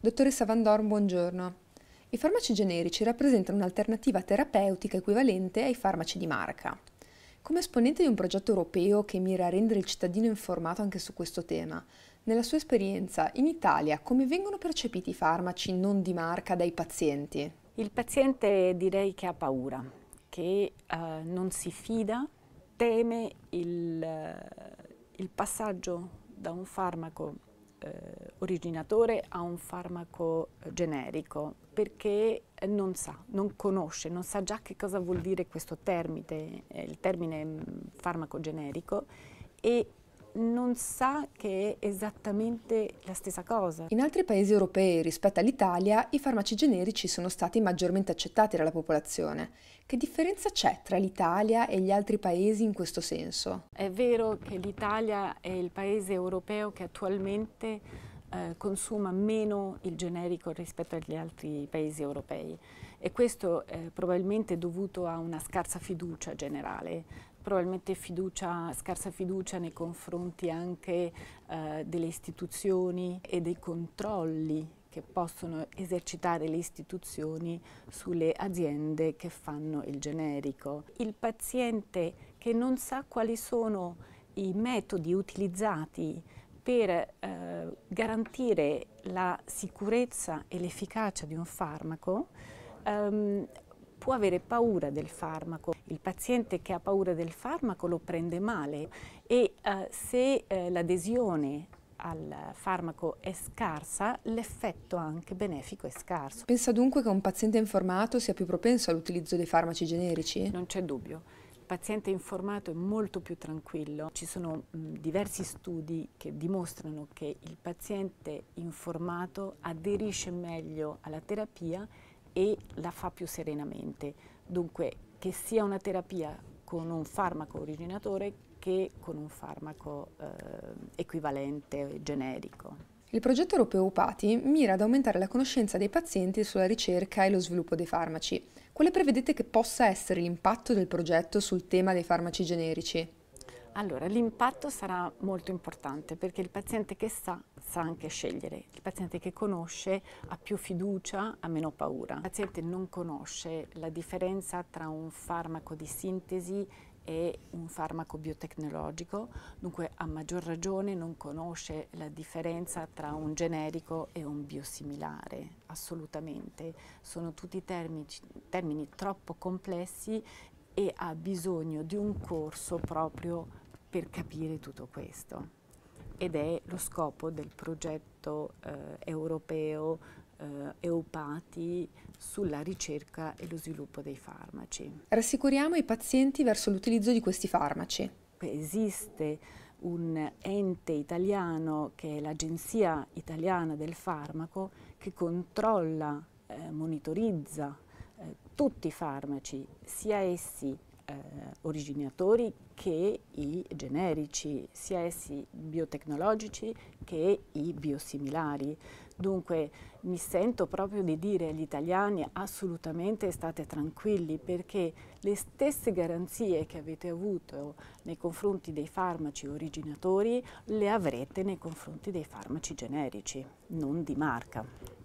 Dottoressa Van Dorn, buongiorno. I farmaci generici rappresentano un'alternativa terapeutica equivalente ai farmaci di marca. Come esponente di un progetto europeo che mira a rendere il cittadino informato anche su questo tema, nella sua esperienza in Italia come vengono percepiti i farmaci non di marca dai pazienti? Il paziente direi che ha paura, che uh, non si fida, teme il, uh, il passaggio da un farmaco eh, originatore a un farmaco eh, generico perché eh, non sa, non conosce, non sa già che cosa vuol dire questo termine, eh, il termine mm, farmaco generico e non sa che è esattamente la stessa cosa. In altri paesi europei rispetto all'Italia i farmaci generici sono stati maggiormente accettati dalla popolazione. Che differenza c'è tra l'Italia e gli altri paesi in questo senso? È vero che l'Italia è il paese europeo che attualmente eh, consuma meno il generico rispetto agli altri paesi europei e questo è probabilmente è dovuto a una scarsa fiducia generale, probabilmente fiducia, scarsa fiducia nei confronti anche eh, delle istituzioni e dei controlli che possono esercitare le istituzioni sulle aziende che fanno il generico. Il paziente che non sa quali sono i metodi utilizzati per eh, garantire la sicurezza e l'efficacia di un farmaco ehm, può avere paura del farmaco. Il paziente che ha paura del farmaco lo prende male e eh, se eh, l'adesione al farmaco è scarsa, l'effetto anche benefico è scarso. Pensa dunque che un paziente informato sia più propenso all'utilizzo dei farmaci generici? Non c'è dubbio paziente informato è molto più tranquillo. Ci sono mh, diversi studi che dimostrano che il paziente informato aderisce meglio alla terapia e la fa più serenamente. Dunque, che sia una terapia con un farmaco originatore che con un farmaco eh, equivalente generico. Il progetto europeo UPATI mira ad aumentare la conoscenza dei pazienti sulla ricerca e lo sviluppo dei farmaci. Quale prevedete che possa essere l'impatto del progetto sul tema dei farmaci generici? Allora, l'impatto sarà molto importante perché il paziente che sa, sa anche scegliere. Il paziente che conosce ha più fiducia, ha meno paura. Il paziente non conosce la differenza tra un farmaco di sintesi è un farmaco biotecnologico, dunque a maggior ragione non conosce la differenza tra un generico e un biosimilare, assolutamente. Sono tutti termini, termini troppo complessi e ha bisogno di un corso proprio per capire tutto questo ed è lo scopo del progetto eh, europeo eh, EUPATI sulla ricerca e lo sviluppo dei farmaci. Rassicuriamo i pazienti verso l'utilizzo di questi farmaci. Esiste un ente italiano che è l'Agenzia Italiana del Farmaco che controlla, eh, monitorizza eh, tutti i farmaci, sia essi eh, originatori che i generici, sia essi biotecnologici che i biosimilari. Dunque mi sento proprio di dire agli italiani assolutamente state tranquilli perché le stesse garanzie che avete avuto nei confronti dei farmaci originatori le avrete nei confronti dei farmaci generici, non di marca.